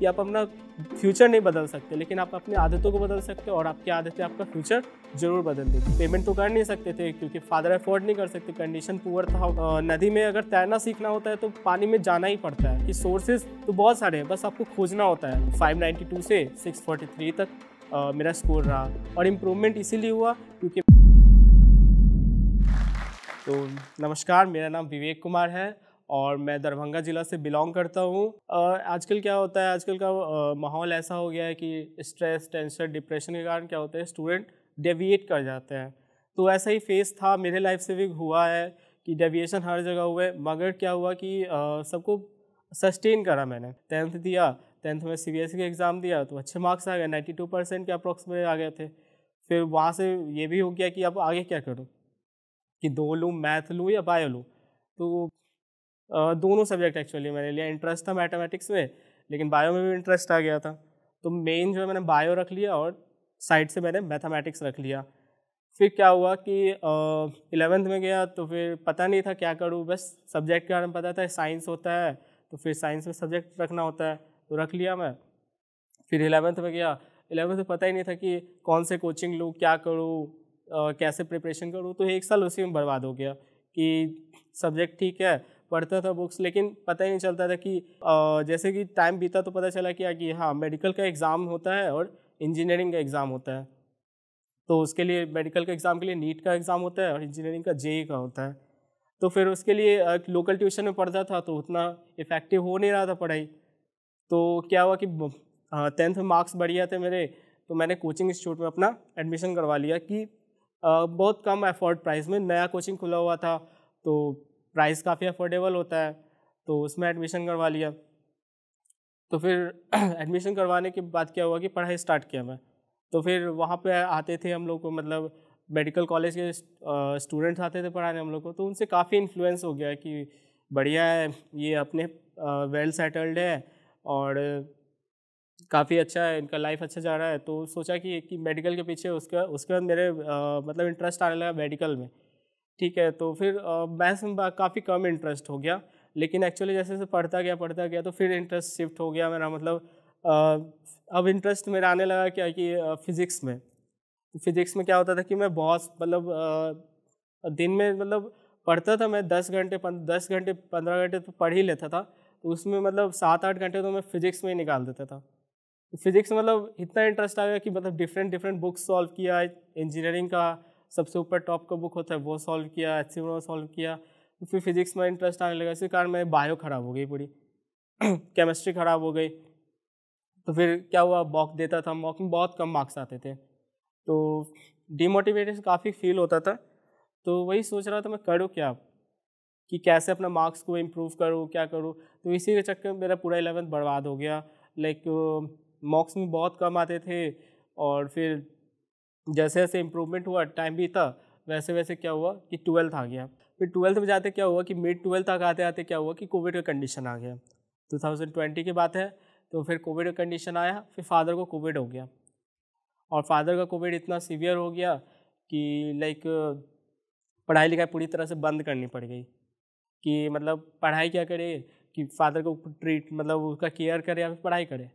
कि आप अपना फ्यूचर नहीं बदल सकते लेकिन आप अपनी आदतों को बदल सकते हो और आपकी आदतें आपका फ्यूचर जरूर बदल देगी पेमेंट तो कर नहीं सकते थे क्योंकि फादर अफोर्ड नहीं कर सकते कंडीशन पुअर था नदी में अगर तैरना सीखना होता है तो पानी में जाना ही पड़ता है कि सोर्सेज तो बहुत सारे हैं बस आपको खोजना होता है फाइव से सिक्स तक आ, मेरा स्कोर रहा और इम्प्रूवमेंट इसीलिए हुआ क्योंकि तो नमस्कार मेरा नाम विवेक कुमार है और मैं दरभंगा ज़िला से बिलोंग करता हूँ आजकल क्या होता है आजकल का माहौल ऐसा हो गया है कि स्ट्रेस टेंशन डिप्रेशन के कारण क्या होता है स्टूडेंट डेविएट कर जाते हैं तो ऐसा ही फेस था मेरे लाइफ से भी हुआ है कि डेविएशन हर जगह हुए मगर क्या हुआ कि सबको सस्टेन करा मैंने टेंथ दिया टेंथ में सी बी एस का एग्ज़ाम दिया तो अच्छे मार्क्स आ गए नाइन्टी टू परसेंट के अप्रोक्सीमेट आ गए थे फिर वहाँ से ये भी हो गया कि अब आगे क्या करूँ कि दो लूँ मैथ लूँ या बायो लूँ तो दोनों सब्जेक्ट एक्चुअली मैंने लिया इंटरेस्ट था मैथमेटिक्स में लेकिन बायो में भी इंटरेस्ट आ गया था तो मेन जो है मैंने बायो रख लिया और साइड से मैंने मैथमेटिक्स रख लिया फिर क्या हुआ कि इलेवेंथ में गया तो फिर पता नहीं था क्या करूँ बस सब्जेक्ट के बारे में पता था साइंस होता है तो फिर साइंस में सब्जेक्ट रखना होता है तो रख लिया मैं फिर इलेवेंथ में गया इलेवेंथ में पता ही नहीं था कि कौन से कोचिंग लूँ क्या करूँ कैसे प्रिपरेशन करूँ तो एक साल उसी में बर्बाद हो गया कि सब्जेक्ट ठीक है पढ़ता था बुक्स लेकिन पता ही नहीं चलता था कि जैसे कि टाइम बीता तो पता चला क्या कि हाँ मेडिकल का एग्ज़ाम होता है और इंजीनियरिंग का एग्ज़ाम होता है तो उसके लिए मेडिकल के एग्ज़ाम के लिए नीट का एग्ज़ाम होता है और इंजीनियरिंग का जे e e का होता है तो फिर उसके लिए लोकल ट्यूशन में पढ़ता था तो उतना इफ़ेक्टिव हो नहीं रहा था पढ़ाई तो क्या हुआ कि टेंथ में मार्क्स बढ़िया थे मेरे तो मैंने कोचिंग इंस्टीट्यूट में अपना एडमिशन करवा लिया कि बहुत कम एफोर्ड प्राइस में नया कोचिंग खुला हुआ था तो प्राइस काफ़ी अफोर्डेबल होता है तो उसमें एडमिशन करवा लिया तो फिर एडमिशन करवाने के बाद क्या हुआ कि पढ़ाई स्टार्ट किया मैं तो फिर वहाँ पे आते थे हम लोग को मतलब मेडिकल कॉलेज के स्टूडेंट्स आते थे पढ़ाने हम लोग को तो उनसे काफ़ी इन्फ्लुएंस हो गया कि बढ़िया है ये अपने वेल सेटल्ड है और काफ़ी अच्छा है इनका लाइफ अच्छा जा रहा है तो सोचा कि कि मेडिकल के पीछे उसका उसके बाद मेरे आ, मतलब इंटरेस्ट आने लगा मेडिकल में ठीक है तो फिर मैथ्स में काफ़ी कम इंटरेस्ट हो गया लेकिन एक्चुअली जैसे जैसे पढ़ता गया पढ़ता गया तो फिर इंटरेस्ट शिफ्ट हो गया मेरा मतलब आ, अब इंटरेस्ट मेरा आने लगा क्या कि फिज़िक्स में फिज़िक्स में क्या होता था कि मैं बहुत मतलब दिन में मतलब पढ़ता था मैं दस घंटे दस घंटे पंद्रह घंटे तो पढ़ ही लेता था तो उसमें मतलब सात आठ घंटे तो मैं फिज़िक्स में ही निकाल देता था फिज़िक्स मतलब इतना इंटरेस्ट आ गया कि मतलब डिफरेंट डिफरेंट बुक्स सॉल्व किया इंजीनियरिंग का सबसे ऊपर टॉप का बुक होता है वो सॉल्व किया एच सी सॉल्व किया फिर फिजिक्स में इंटरेस्ट आने लगा इसी कारण मेरी बायो ख़राब हो गई पूरी केमिस्ट्री ख़राब हो गई तो फिर क्या हुआ मॉक देता था मॉक में बहुत कम मार्क्स आते थे तो डिमोटिवेटेड काफ़ी फील होता था तो वही सोच रहा था मैं करूँ क्या कि कैसे अपना मार्क्स को इम्प्रूव करूँ क्या करूँ तो इसी के चक्कर में मेरा पूरा इलेवेंथ बर्बाद हो गया लाइक मॉक्स में बहुत कम आते थे और फिर जैसे जैसे इंप्रूवमेंट हुआ टाइम भी था वैसे वैसे क्या हुआ कि ट्वेल्थ आ गया फिर ट्वेल्थ में जाते क्या हुआ कि मिड ट्वेल्थ तक आते आते क्या हुआ कि कोविड का कंडीशन आ गया 2020 की बात है तो फिर कोविड का कंडीशन आया फिर फादर को कोविड हो गया और फादर का कोविड इतना सीवियर हो गया कि लाइक पढ़ाई लिखाई पूरी तरह से बंद करनी पड़ गई कि मतलब पढ़ाई क्या करे कि फादर को ट्रीट मतलब उसका केयर करे या फिर पढ़ाई करे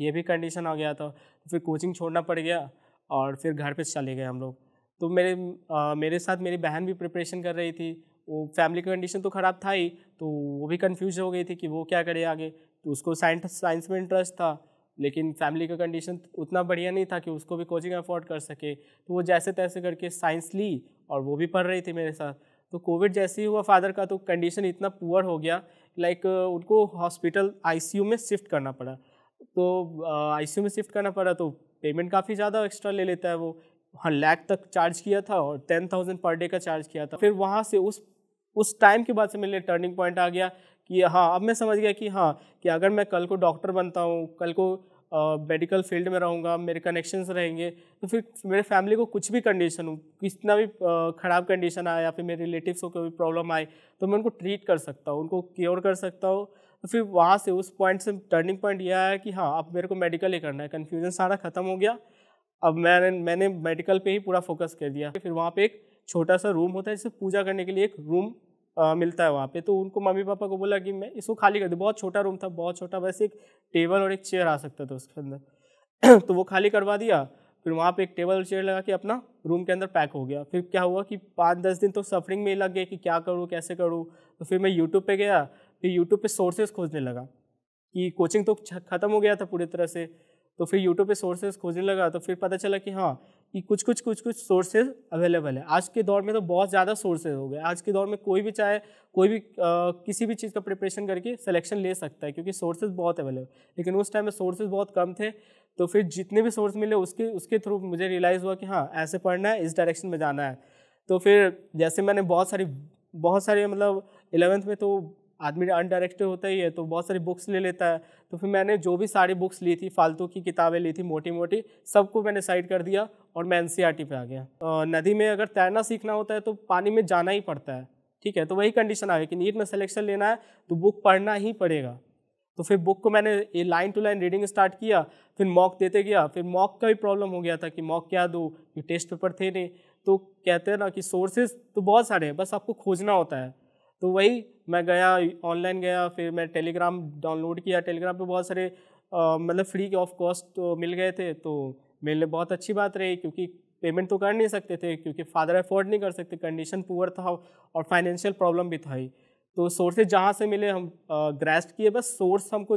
ये भी कंडीशन आ गया था फिर कोचिंग छोड़ना पड़ गया और फिर घर पे चले गए हम लोग तो मेरे आ, मेरे साथ मेरी बहन भी प्रिपरेशन कर रही थी वो फैमिली की कंडीशन तो ख़राब था ही तो वो भी कंफ्यूज हो गई थी कि वो क्या करे आगे तो उसको साइंस साइंस में इंटरेस्ट था लेकिन फैमिली का कंडीशन उतना बढ़िया नहीं था कि उसको भी कोचिंग अफोर्ड कर सके तो वो जैसे तैसे करके साइंस ली और वो भी पढ़ रही थी मेरे साथ तो कोविड जैसे ही हुआ फादर का तो कंडीशन इतना पुअर हो गया लाइक उनको हॉस्पिटल आईसीयू में शिफ्ट करना पड़ा तो आईसीयू में शिफ्ट करना पड़ा तो पेमेंट काफ़ी ज़्यादा एक्स्ट्रा ले लेता है वो हाँ लैख तक चार्ज किया था और टेन थाउजेंड पर डे का चार्ज किया था फिर वहाँ से उस उस टाइम के बाद से मेरे लिए टर्निंग पॉइंट आ गया कि हाँ अब मैं समझ गया कि हाँ कि अगर मैं कल को डॉक्टर बनता हूँ कल को मेडिकल फील्ड में रहूँगा मेरे कनेक्शंस रहेंगे तो फिर मेरे फैमिली को कुछ भी कंडीशन हो कितना भी ख़राब कंडीशन आए या फिर मेरे रिलेटिव्स को कोई प्रॉब्लम आए तो मैं उनको ट्रीट कर सकता हूँ उनको क्योर कर सकता हूँ तो फिर वहाँ से उस पॉइंट से टर्निंग पॉइंट यह आया कि हाँ अब मेरे को मेडिकल ही करना है कन्फ्यूजन सारा ख़त्म हो गया अब मैंने मैंने मेडिकल पे ही पूरा फोकस कर दिया फिर वहाँ पे एक छोटा सा रूम होता है जिसे पूजा करने के लिए एक रूम आ, मिलता है वहाँ पे तो उनको मम्मी पापा को बोला कि मैं इसको खाली कर दूँ बहुत छोटा रूम था बहुत छोटा बस एक टेबल और एक चेयर आ सकता था उसके अंदर तो वो खाली करवा दिया फिर वहाँ पे एक टेबल और चेयर लगा के अपना रूम के अंदर पैक हो गया फिर क्या हुआ कि पाँच दस दिन तो सफरिंग में ही लग गए कि क्या करूँ कैसे करूँ तो फिर मैं यूट्यूब पे गया फिर यूट्यूब पे सोर्सेज खोजने लगा कि कोचिंग तो ख़त्म हो गया था पूरी तरह से तो फिर यूट्यूब पे सोर्सेज खोजने लगा तो फिर पता चला कि हाँ कि कुछ कुछ कुछ कुछ सोर्सेज अवेलेबल है आज के दौर में तो बहुत ज़्यादा सोर्सेज हो गए आज के दौर में कोई भी चाहे कोई भी आ, किसी भी चीज़ का प्रिपरेशन करके सिलेक्शन ले सकता है क्योंकि सोर्सेज बहुत अवेलेबल लेकिन उस टाइम में सोर्सेज बहुत कम थे तो फिर जितने भी सोर्स मिले उसके उसके थ्रू मुझे रियलाइज़ हुआ कि हाँ ऐसे पढ़ना है इस डायरेक्शन में जाना है तो फिर जैसे मैंने बहुत सारी बहुत सारे मतलब इलेवेंथ में तो आदमी अनडायरेक्टेड होता ही है तो बहुत सारी बुक्स ले लेता है तो फिर मैंने जो भी सारी बुक्स ली थी फालतू की किताबें ली थी मोटी मोटी सबको मैंने साइड कर दिया और मैं एन सी आर टी पर आ गया नदी में अगर तैरना सीखना होता है तो पानी में जाना ही पड़ता है ठीक है तो वही कंडीशन आ गई कि नीट में सिलेक्शन लेना है तो बुक पढ़ना ही पड़ेगा तो फिर बुक को मैंने ये line to line reading start किया फिर मॉक देते गया फिर मॉक का भी प्रॉब्लम हो गया था कि मॉक क्या दो टेस्ट पेपर थे नहीं तो कहते हैं ना कि सोर्सेज तो बहुत सारे हैं बस आपको खोजना होता है तो वही मैं गया ऑनलाइन गया फिर मैं टेलीग्राम डाउनलोड किया टेलीग्राम पे बहुत सारे मतलब फ्री ऑफ कॉस्ट तो मिल गए थे तो मेरे लिए बहुत अच्छी बात रही क्योंकि पेमेंट तो कर नहीं सकते थे क्योंकि फादर अफोर्ड नहीं कर सकते कंडीशन पुअर था और फाइनेंशियल प्रॉब्लम भी था ही तो सोर्सेज जहाँ से मिले हम ग्रेस्ट किए बस सोर्स हमको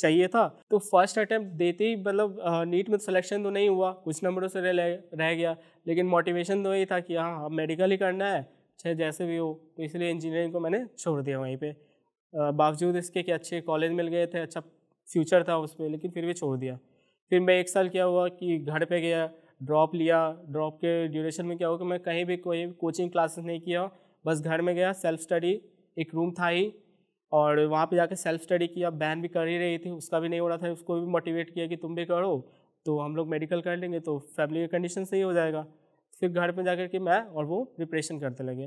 चाहिए था तो फर्स्ट अटैम्प्ट देते ही मतलब नीट में सिलेक्शन तो नहीं हुआ कुछ नंबरों से रह, रह गया लेकिन मोटिवेशन तो यही था कि हाँ मेडिकल ही करना है चाहे जैसे भी हो तो इसलिए इंजीनियरिंग को मैंने छोड़ दिया वहीं पर बावजूद इसके कि अच्छे कॉलेज मिल गए थे अच्छा फ्यूचर था उस पर लेकिन फिर भी छोड़ दिया फिर मैं एक साल क्या हुआ कि घर पे गया ड्रॉप लिया ड्रॉप के ड्यूरेशन में क्या हुआ कि मैं कहीं भी कोई कोचिंग क्लासेस नहीं किया बस घर में गया सेल्फ स्टडी एक रूम था ही और वहाँ पे जाके सेल्फ स्टडी किया बैन भी कर ही रही थी उसका भी नहीं हो रहा था उसको भी मोटिवेट किया कि तुम भी करो तो हम लोग मेडिकल कर लेंगे तो फैमिली की कंडीशन सही हो जाएगा फिर घर में जाकर के मैं और वो प्रिपरेशन करते लगे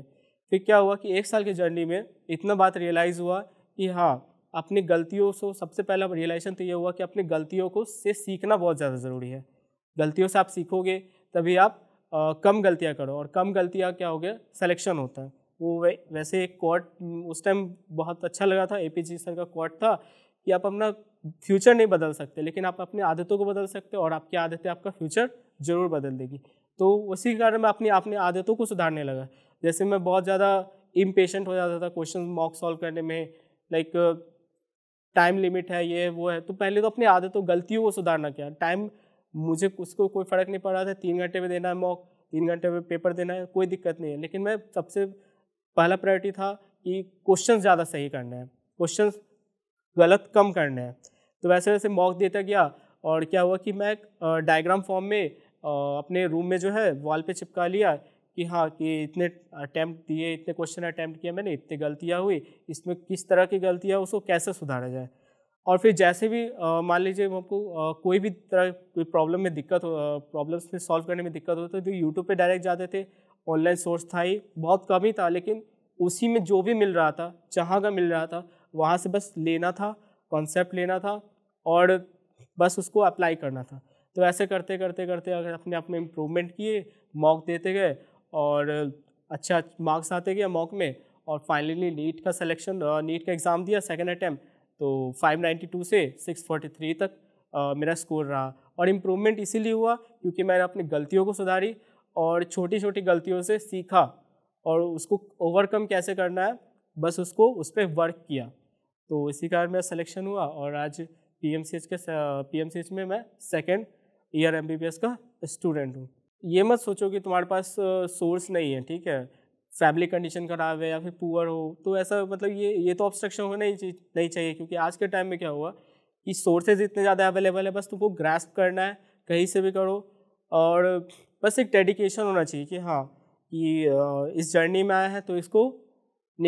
फिर क्या हुआ कि एक साल की जर्नी में इतना बात रियलाइज़ हुआ कि हाँ अपनी गलतियों से सबसे पहला रियलाइजेशन तो ये हुआ कि अपनी गलतियों को से सीखना बहुत ज़्यादा ज़रूरी है गलतियों से आप सीखोगे तभी आप आ, कम गलतियाँ करो और कम गलतियाँ क्या हो गया सलेक्शन होता है वो वै, वैसे एक कोर्ट उस टाइम बहुत अच्छा लगा था ए पी जी सर का कोर्ट था कि आप अपना फ्यूचर नहीं बदल सकते लेकिन आप अपनी आदतों को बदल सकते हो और आपकी आदतें आपका फ्यूचर ज़रूर बदल देगी तो उसी के कारण मैं अपनी अपनी आदतों को सुधारने लगा जैसे मैं बहुत ज़्यादा इम्पेशेंट हो जाता था क्वेश्चन मॉक सॉल्व करने में लाइक टाइम लिमिट है ये वो है तो पहले तो अपनी आदतों गलतियों को सुधारना क्या टाइम मुझे उसको कोई फ़र्क नहीं पड़ रहा था तीन घंटे में देना है मॉक तीन घंटे में पेपर देना है कोई दिक्कत नहीं है लेकिन मैं सबसे पहला प्रायोरिटी था कि क्वेश्चन ज़्यादा सही करना है क्वेश्चन गलत कम करने हैं तो वैसे वैसे मॉक देता गया और क्या हुआ कि मैं डायग्राम फॉर्म में अपने रूम में जो है वॉल पे चिपका लिया कि हाँ कि इतने अटैम्प्ट दिए इतने क्वेश्चन अटैम्प्ट किए मैंने इतनी गलतियाँ हुई इसमें किस तरह की गलतियाँ उसको कैसे सुधारा जाए और फिर जैसे भी मान लीजिए आपको कोई भी तरह कोई प्रॉब्लम में दिक्कत हो प्रॉब्लम्स में सॉल्व करने में दिक्कत होती तो यूट्यूब पर डायरेक्ट जाते थे ऑनलाइन सोर्स था ही बहुत कम ही था लेकिन उसी में जो भी मिल रहा था जहाँ का मिल रहा था वहाँ से बस लेना था कॉन्सेप्ट लेना था और बस उसको अप्लाई करना था तो ऐसे करते करते करते अगर अपने आप में इम्प्रूवमेंट किए मॉक देते गए और अच्छा मार्क्स आते गए मॉक में और फाइनली नीट का सिलेक्शन नीट का एग्ज़ाम दिया सेकेंड अटैम्प्ट तो 592 से 643 तक आ, मेरा स्कोर रहा और इम्प्रूवमेंट इसीलिए हुआ क्योंकि मैंने अपनी गलतियों को सुधारी और छोटी छोटी गलतियों से सीखा और उसको ओवरकम कैसे करना है बस उसको उस पर वर्क किया तो इसी कारण मेरा सिलेक्शन हुआ और आज पी एम सी एच के पी एम सी एच में मैं सेकेंड ईयर एम का स्टूडेंट हूँ ये मत सोचो कि तुम्हारे पास सोर्स नहीं है ठीक है फैमिली कंडीशन खराब है या फिर पुअर हो तो ऐसा मतलब ये ये तो ऑब्स्ट्रक्शन होना ही नहीं चाहिए क्योंकि आज के टाइम में क्या हुआ कि सोर्सेज इतने ज़्यादा अवेलेबल है बस तुमको ग्रैस्प करना है कहीं से भी करो और बस एक डेडिकेशन होना चाहिए कि हाँ कि इस जर्नी में आया है तो इसको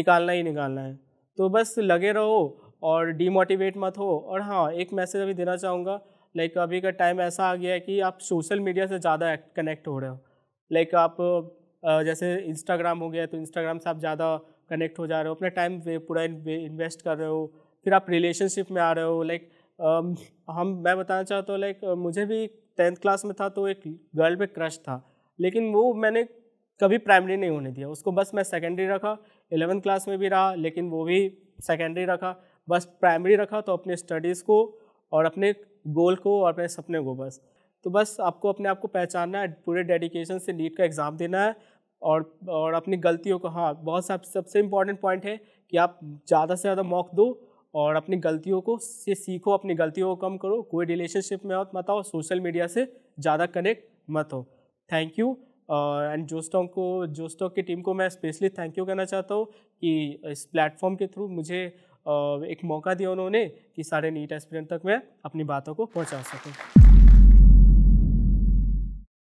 निकालना ही निकालना है तो बस लगे रहो और डीमोटिवेट मत हो और हाँ एक मैसेज अभी देना चाहूँगा लाइक अभी का टाइम ऐसा आ गया है कि आप सोशल मीडिया से ज़्यादा कनेक्ट हो रहे हो लाइक आप जैसे इंस्टाग्राम हो गया तो इंस्टाग्राम से आप ज़्यादा कनेक्ट हो जा रहे हो अपना टाइम पूरा इन्वेस्ट कर रहे हो फिर आप रिलेशनशिप में आ रहे हो लाइक हम मैं बताना चाहता हूँ लाइक मुझे भी टेंथ क्लास में था तो एक गर्ल पे क्रश था लेकिन वो मैंने कभी प्राइमरी नहीं होने दिया उसको बस मैं सेकेंडरी रखा एलेवेंथ क्लास में भी रहा लेकिन वो भी सेकेंडरी रखा बस प्राइमरी रखा तो अपने स्टडीज़ को और अपने गोल को और अपने सपने को बस तो बस आपको अपने आप को पहचानना है पूरे डेडिकेशन से नीट का एग्ज़ाम देना है और और अपनी गलतियों को हाँ बहुत सब सबसे इम्पॉर्टेंट पॉइंट है कि आप ज़्यादा से ज़्यादा मौक दो और अपनी गलतियों को से सीखो अपनी गलतियों को कम करो कोई रिलेशनशिप में मत मत आओ सोशल मीडिया से ज़्यादा कनेक्ट मत हो थैंक यू एंड जोस्टों को जोस्टों की टीम को मैं स्पेशली थैंक यू कहना चाहता हूँ कि इस प्लेटफॉर्म के थ्रू मुझे एक मौका दिया उन्होंने कि सारे नीट एस्पिरेंट तक मैं अपनी बातों को पहुंचा सकूं